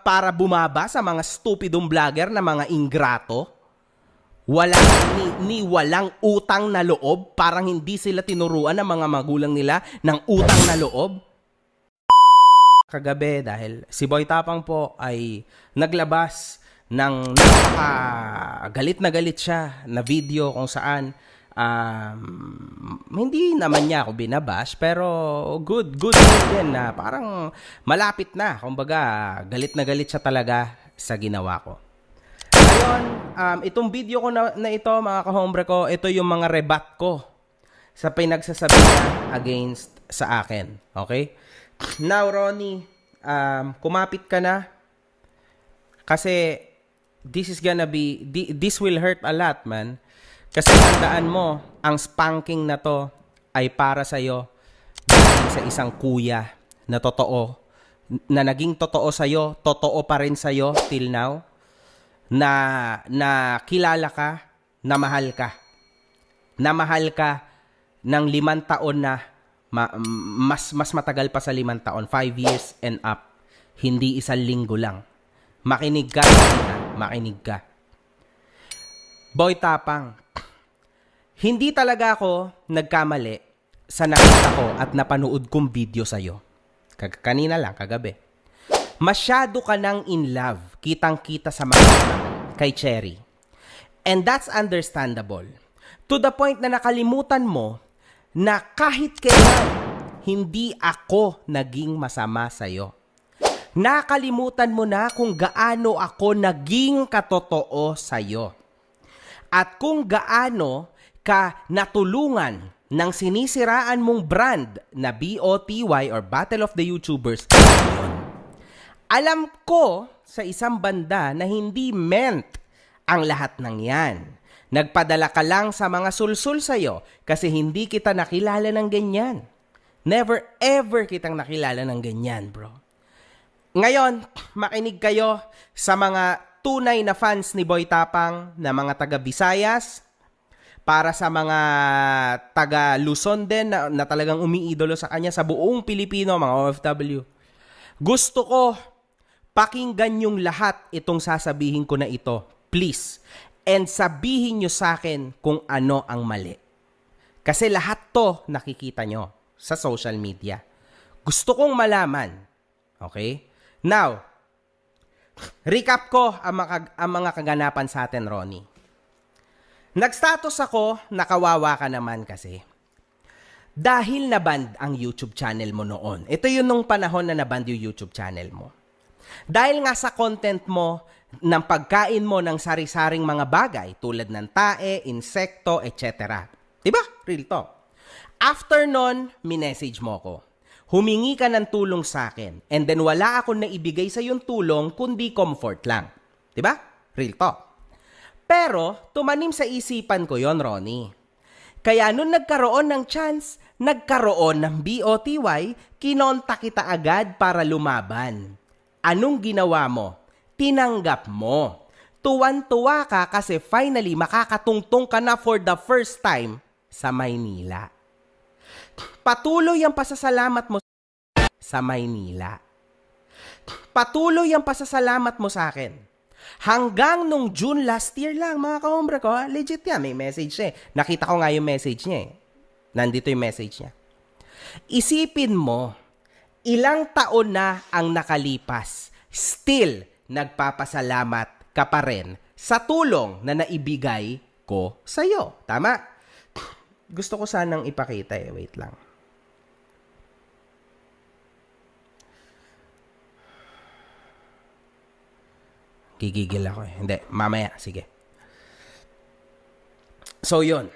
para bumaba sa mga stupidong vlogger na mga ingrato? Wala ni, ni walang utang na loob, parang hindi sila tinuruan ng mga magulang nila ng utang na loob. Kagabi dahil si Boy Tapang po ay naglabas ng napaka galit na galit siya na video kung saan um, hindi naman niya ako binabash pero good good din na parang malapit na kumbaga galit na galit siya talaga sa ginawa ko ngayon um, itong video ko na, na ito mga kahombre ko ito yung mga rebat ko sa pinagsasabi niya against sa akin okay now Ronnie um, kumapit ka na kasi this is gonna be this will hurt a lot man kasi tandaan mo, ang spanking na to ay para sa iyo sa isang kuya na totoo, na naging totoo sa iyo, totoo pa rin sa iyo till now, na, na kilala ka, na mahal ka. Na mahal ka ng limang taon na, ma, mas, mas matagal pa sa limang taon, five years and up, hindi isang linggo lang. Makinig ka, makinig ka. Boy Tapang, hindi talaga ako nagkamali sa nakita ko at napanood kong video sa'yo. Kag kanina lang, kagabi. Masyado ka nang in love, kitang-kita sa mga kay Cherry. And that's understandable. To the point na nakalimutan mo na kahit kailan hindi ako naging masama sa'yo. Nakalimutan mo na kung gaano ako naging katotoo sa'yo. At kung gaano ka natulungan ng sinisiraan mong brand na BOTY or Battle of the YouTubers. Alam ko sa isang banda na hindi meant ang lahat ng yan. Nagpadala ka lang sa mga sulsul sa'yo kasi hindi kita nakilala ng ganyan. Never ever kitang nakilala ng ganyan, bro. Ngayon, makinig kayo sa mga tunay na fans ni Boy Tapang na mga taga bisayas para sa mga taga Luzon din na, na talagang umiidolo sa kanya sa buong Pilipino, mga OFW. Gusto ko pakinggan yung lahat itong sasabihin ko na ito. Please. And sabihin nyo sa akin kung ano ang mali. Kasi lahat to nakikita nyo sa social media. Gusto kong malaman. Okay? Now, recap ko ang mga, ang mga kaganapan sa atin, Ronnie. Nag-status ako, nakawawa ka naman kasi. Dahil naband ang YouTube channel mo noon. Ito yun nung panahon na naband yung YouTube channel mo. Dahil nga sa content mo, ng pagkain mo ng sari-saring mga bagay tulad ng tae, insekto, etc. Diba? Real talk. After nun, minessage mo ko. Humingi ka ng tulong sa akin and then wala akong naibigay sa yung tulong kundi comfort lang. Diba? Real talk. Pero tumanim sa isipan ko yon Ronnie. Kaya nung nagkaroon ng chance, nagkaroon ng BOTY, kinonta kita agad para lumaban. Anong ginawa mo? Tinanggap mo. Tuwan-tuwa ka kasi finally makakatungtong ka na for the first time sa Maynila. Patuloy ang pasasalamat mo sa Maynila. Patuloy ang pasasalamat mo sa akin Hanggang nung June last year lang, mga kahombra ko, legit yan, may message siya eh. Nakita ko nga yung message niya eh. Nandito yung message niya. Isipin mo, ilang taon na ang nakalipas, still nagpapasalamat ka pa rin sa tulong na naibigay ko sa'yo. Tama? Gusto ko sanang ipakita eh. Wait lang. Gigigil ako eh. Hindi, mamaya. Sige. So, yun.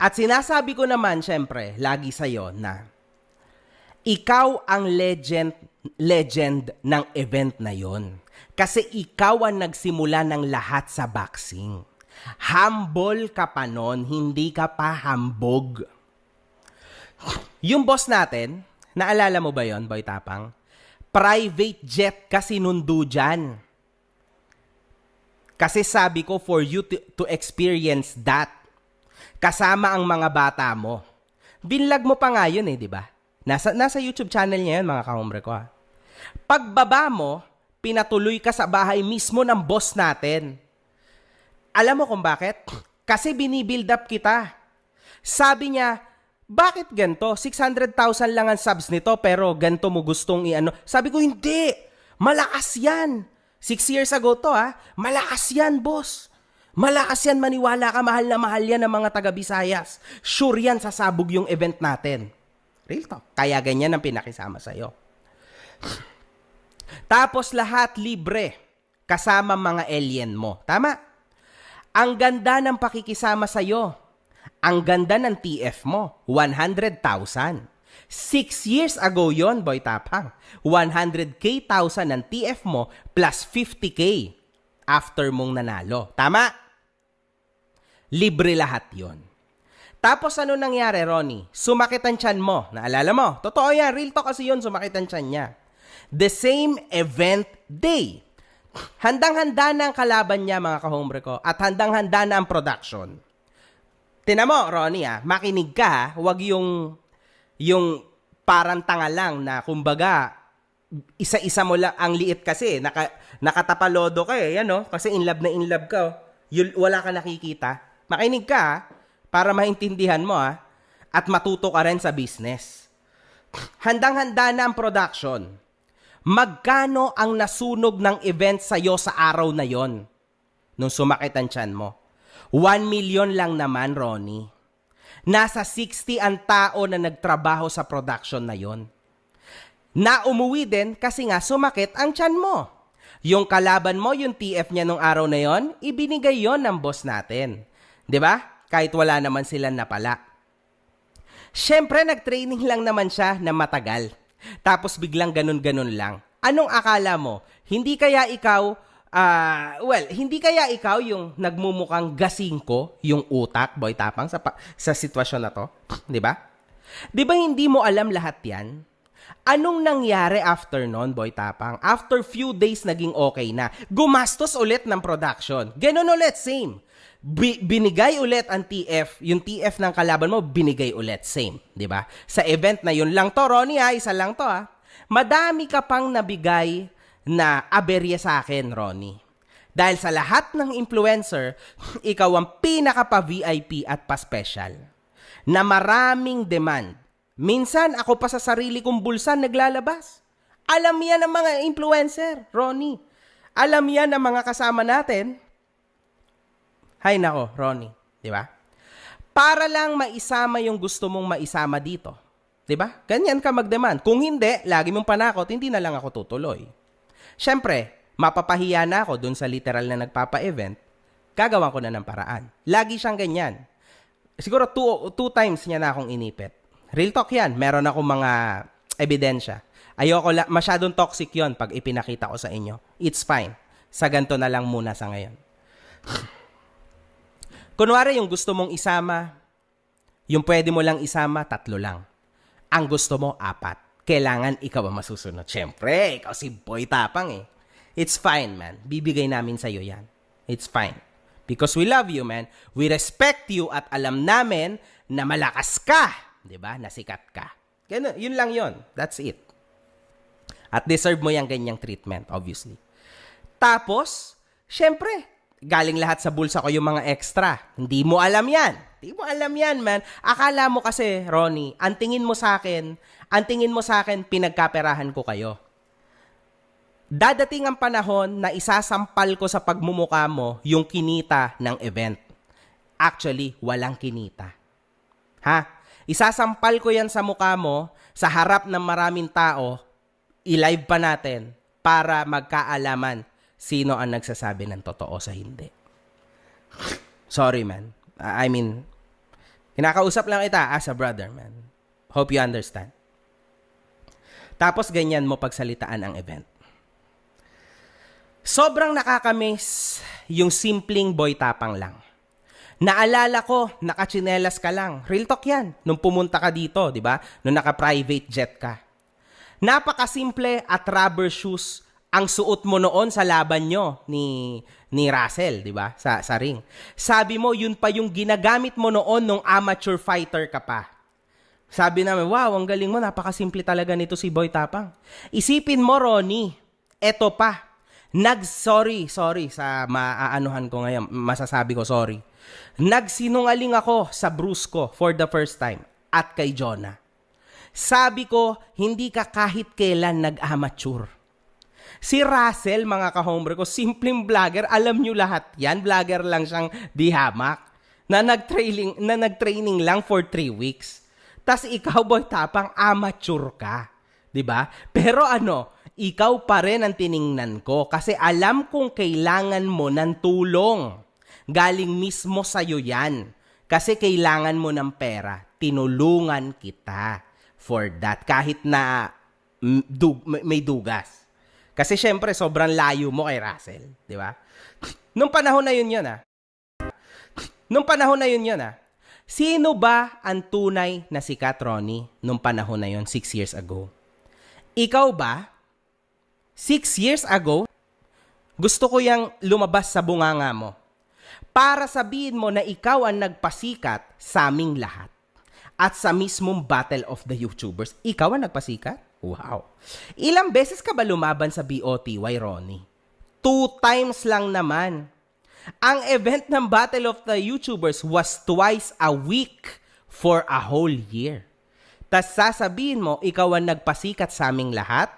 At sinasabi ko naman, syempre, lagi sa'yo na ikaw ang legend, legend ng event na yon. Kasi ikaw ang nagsimula ng lahat sa boxing. Humble ka pa noon, hindi ka pa hambog. Yung boss natin, naalala mo ba yon Boy Tapang? Private jet kasi nundo dyan kasi sabi ko, for you to, to experience that, kasama ang mga bata mo. Binlag mo pa nga yun eh, di ba? Nasa, nasa YouTube channel niya yun, mga kahombre ko ha. Ah. Pagbaba mo, pinatuloy ka sa bahay mismo ng boss natin. Alam mo kung bakit? Kasi binibuild up kita. Sabi niya, bakit ganto? 600,000 lang ang subs nito pero ganto mo gustong i-ano. Sabi ko, hindi! Malakas yan! Six years ago to ha. Ah. Malakas yan, boss. Malakas yan, maniwala ka, mahal na mahal yan ng mga taga-Bisayas. Sure yan, sasabog yung event natin. Real talk. Kaya ganyan ang pinakisama sa'yo. Tapos lahat libre, kasama mga alien mo. Tama? Ang ganda ng pakikisama sa'yo. Ang ganda ng TF mo, 100,000. Six years ago yon Boy Tapang. 100k thousand ng TF mo plus 50k after mong nanalo. Tama? Libre lahat yon. Tapos ano nangyari, Ronnie? Sumakit ang tiyan mo. Naalala mo? Totoo yan. Real talk kasi yun. Sumakit ang tiyan niya. The same event day. Handang-handa na ang kalaban niya, mga kahombre ko. At handang-handa na ang production. Tinamo, mo, Ronnie, ah, makinig ka, ha? Ah. Huwag yung yung parang tanga lang na kumbaga isa-isa mo lang ang liit kasi naka nakatapalodo ka eh ano kasi in love na in love ka oh. Yul, wala ka nakikita makinig ka ah, para maintindihan mo ah at matuto ka rin sa business handang-handa na ang production magkano ang nasunog ng event sa iyo sa araw na yon nung sumakit ang tiyan mo 1 million lang naman Ronnie nasa 60 ang tao na nagtrabaho sa production na yon. Na umuwi din kasi nga sumakit ang tiyan mo. Yung kalaban mo, yung TF niya nung araw na yon, ibinigay yon ng boss natin. 'Di ba? Kahit wala naman sila napala. Siyempre, nag-training lang naman siya na matagal. Tapos biglang ganun-ganun lang. Anong akala mo? Hindi kaya ikaw Ah, uh, well, hindi kaya ikaw yung nagmumukhang gasing ko yung utak, boy tapang sa pa- sa sitwasyon na to, 'di ba? 'Di ba hindi mo alam lahat 'yan? Anong nangyari after noon, Boy Tapang? After few days, naging okay na. Gumastos ulit ng production. Ganun ulit, same. Bi- binigay ulit ang TF, yung TF ng kalaban mo, binigay ulit, same. 'di ba? Sa event na yun lang to, Ronnie ha, isa lang to ha. Madami ka pang nabigay na aberya sa akin, Ronnie. Dahil sa lahat ng influencer, ikaw ang pinaka-pa-VIP at pa-special. Na maraming demand. Minsan, ako pa sa sarili kong bulsa naglalabas. Alam yan ng mga influencer, Ronnie. Alam yan ng mga kasama natin. Hay nako, Ronnie. Di ba? Para lang maisama yung gusto mong maisama dito. Di ba? Ganyan ka magdemand. Kung hindi, lagi mong panakot, hindi na lang ako tutuloy. Siyempre, mapapahiya na ako dun sa literal na nagpapa-event, gagawan ko na ng paraan. Lagi siyang ganyan. Siguro two, two times niya na akong inipit. Real talk yan. Meron ako mga ebidensya. Ayoko la, masyadong toxic yon pag ipinakita ko sa inyo. It's fine. Sa ganto na lang muna sa ngayon. Kunwari yung gusto mong isama, yung pwede mo lang isama, tatlo lang. Ang gusto mo, apat kailangan ikaw ang masusunod. Siyempre, ikaw si Boy Tapang eh. It's fine, man. Bibigay namin sa'yo yan. It's fine. Because we love you, man. We respect you at alam namin na malakas ka. 'di ba? Nasikat ka. Ganun, yun lang yon. That's it. At deserve mo 'yang ganyang treatment, obviously. Tapos, syempre, galing lahat sa bulsa ko yung mga extra. Hindi mo alam yan. Hindi mo alam yan, man. Akala mo kasi, Ronnie, ang tingin mo sa akin, ang tingin mo sa akin, pinagkaperahan ko kayo. Dadating ang panahon na isasampal ko sa pagmumuka mo yung kinita ng event. Actually, walang kinita. Ha? Isasampal ko yan sa mukha mo, sa harap ng maraming tao, i-live pa natin para magkaalaman sino ang nagsasabi ng totoo sa hindi. Sorry, man. I mean, kinakausap lang kita as a brother, man. Hope you understand. Tapos ganyan mo pagsalitaan ang event. Sobrang nakakamiss yung simpleng boy tapang lang. Naalala ko, nakachinelas ka lang. Real talk yan, nung pumunta ka dito, di ba? Nung naka-private jet ka. Napakasimple at rubber shoes ang suot mo noon sa laban nyo ni ni Russell, 'di ba? Sa sa ring. Sabi mo, yun pa yung ginagamit mo noon nung amateur fighter ka pa. Sabi namin, wow, ang galing mo, napakasimple talaga nito si Boy Tapang. Isipin mo, Ronnie, eto pa. Nag-sorry, sorry sa maaanuhan ko ngayon, masasabi ko sorry. Nagsinungaling ako sa Bruce ko for the first time at kay Jonah. Sabi ko, hindi ka kahit kailan nag-amature Si Russell, mga kahombre ko, simpleng vlogger, alam nyo lahat yan, vlogger lang siyang dihamak na nag-training, na nag-training lang for 3 weeks. Tas ikaw, boy tapang, amateur ka. 'di ba? Pero ano, ikaw pa rin ang tiningnan ko kasi alam kong kailangan mo ng tulong. Galing mismo sa iyo 'yan. Kasi kailangan mo ng pera, tinulungan kita for that kahit na mm, dug, may dugas. Kasi syempre, sobrang layo mo kay Russell, di ba? Nung panahon na yun yun, ah. Nung panahon na yun yun, ah. Sino ba ang tunay na sikat, Ronnie, nung panahon na yun, six years ago? Ikaw ba? Six years ago, gusto ko yang lumabas sa bunganga mo para sabihin mo na ikaw ang nagpasikat sa aming lahat at sa mismong Battle of the YouTubers. Ikaw ang nagpasikat? Wow. Ilang beses ka ba lumaban sa BOTY, Ronnie? Two times lang naman. Ang event ng Battle of the YouTubers was twice a week for a whole year. Tapos sasabihin mo, ikaw ang nagpasikat sa aming lahat?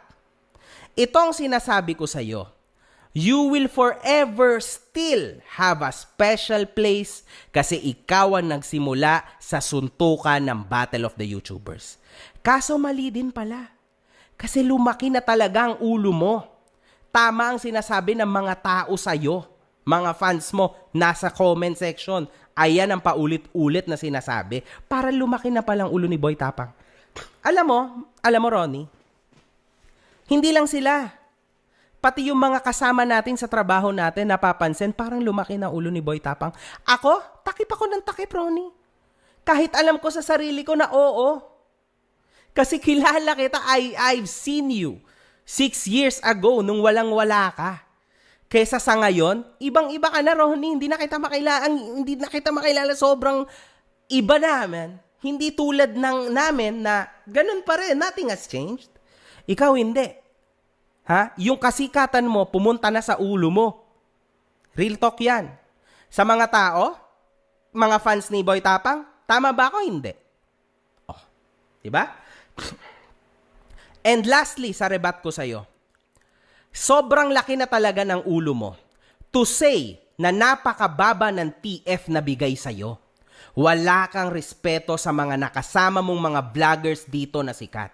Itong sinasabi ko sa'yo, you will forever still have a special place kasi ikaw ang nagsimula sa suntukan ng Battle of the YouTubers. Kaso mali din pala. Kasi lumaki na talaga ang ulo mo. Tama ang sinasabi ng mga tao sa'yo. Mga fans mo, nasa comment section. Ayan ang paulit-ulit na sinasabi. Para lumaki na palang ulo ni Boy Tapang. Alam mo, alam mo Ronnie, hindi lang sila pati yung mga kasama natin sa trabaho natin, napapansin, parang lumaki na ulo ni Boy Tapang. Ako, takip ako ng takip, Ronnie. Kahit alam ko sa sarili ko na oo. Kasi kilala kita, I, I've seen you. Six years ago, nung walang-wala ka. Kesa sa ngayon, ibang-iba ka na, Ronnie. Hindi na kita makilala, hindi na kita makilala sobrang iba na, man. Hindi tulad ng namin na ganun pa rin, nothing has changed. Ikaw hindi Ha? Yung kasikatan mo, pumunta na sa ulo mo. Real talk yan. Sa mga tao, mga fans ni Boy Tapang, tama ba ako? Hindi. Oh, di ba? And lastly, sa rebat ko sa iyo. sobrang laki na talaga ng ulo mo to say na napakababa ng TF na bigay sa iyo. Wala kang respeto sa mga nakasama mong mga vloggers dito na sikat.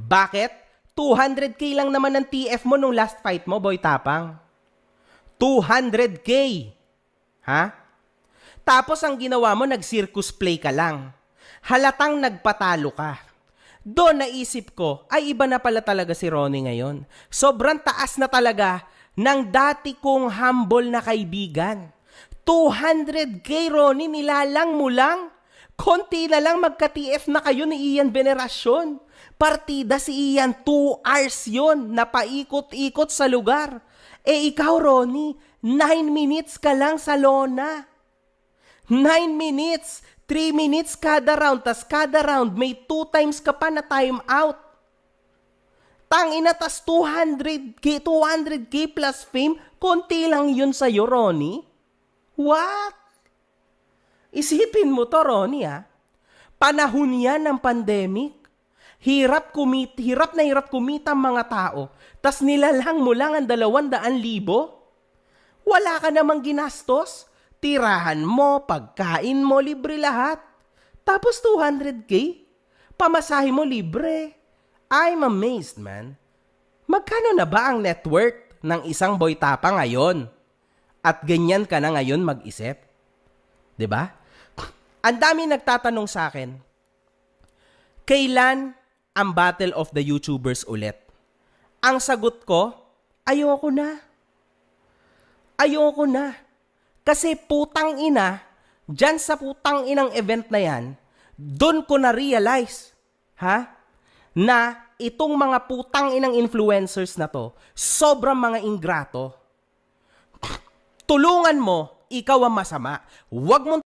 Bakit? 200k lang naman ng TF mo nung last fight mo, Boy Tapang. 200k! Ha? Tapos ang ginawa mo, nag-circus play ka lang. Halatang nagpatalo ka. Doon naisip ko, ay iba na pala talaga si Ronnie ngayon. Sobrang taas na talaga ng dati kong humble na kaibigan. 200k Ronnie, nilalang mo lang. Konti na lang magka-TF na kayo ni Ian Veneracion partida si Ian, 2 hours yon na paikot-ikot sa lugar. Eh ikaw, Ronnie, 9 minutes ka lang sa lona. 9 minutes, 3 minutes kada round, tas kada round may 2 times ka pa na time out. Tangina, tas 200k, 200k plus fame, konti lang yun sa'yo, Ronnie. What? Isipin mo to, Ronnie, ah. Panahon yan ng pandemic hirap kumita, hirap na hirap kumita mga tao, tas nilalang mo lang ang dalawang daan libo? Wala ka namang ginastos? Tirahan mo, pagkain mo, libre lahat. Tapos 200k? Pamasahe mo libre. I'm amazed, man. Magkano na ba ang net worth ng isang boy tapa ngayon? At ganyan ka na ngayon mag-isip? 'di ba? Ang dami nagtatanong sa akin, kailan ang Battle of the YouTubers ulit? Ang sagot ko, ayoko na. Ayoko na. Kasi putang ina, dyan sa putang inang event na yan, doon ko na-realize, ha? Na itong mga putang inang influencers na to, sobrang mga ingrato. Tulungan mo, ikaw ang masama. Huwag mong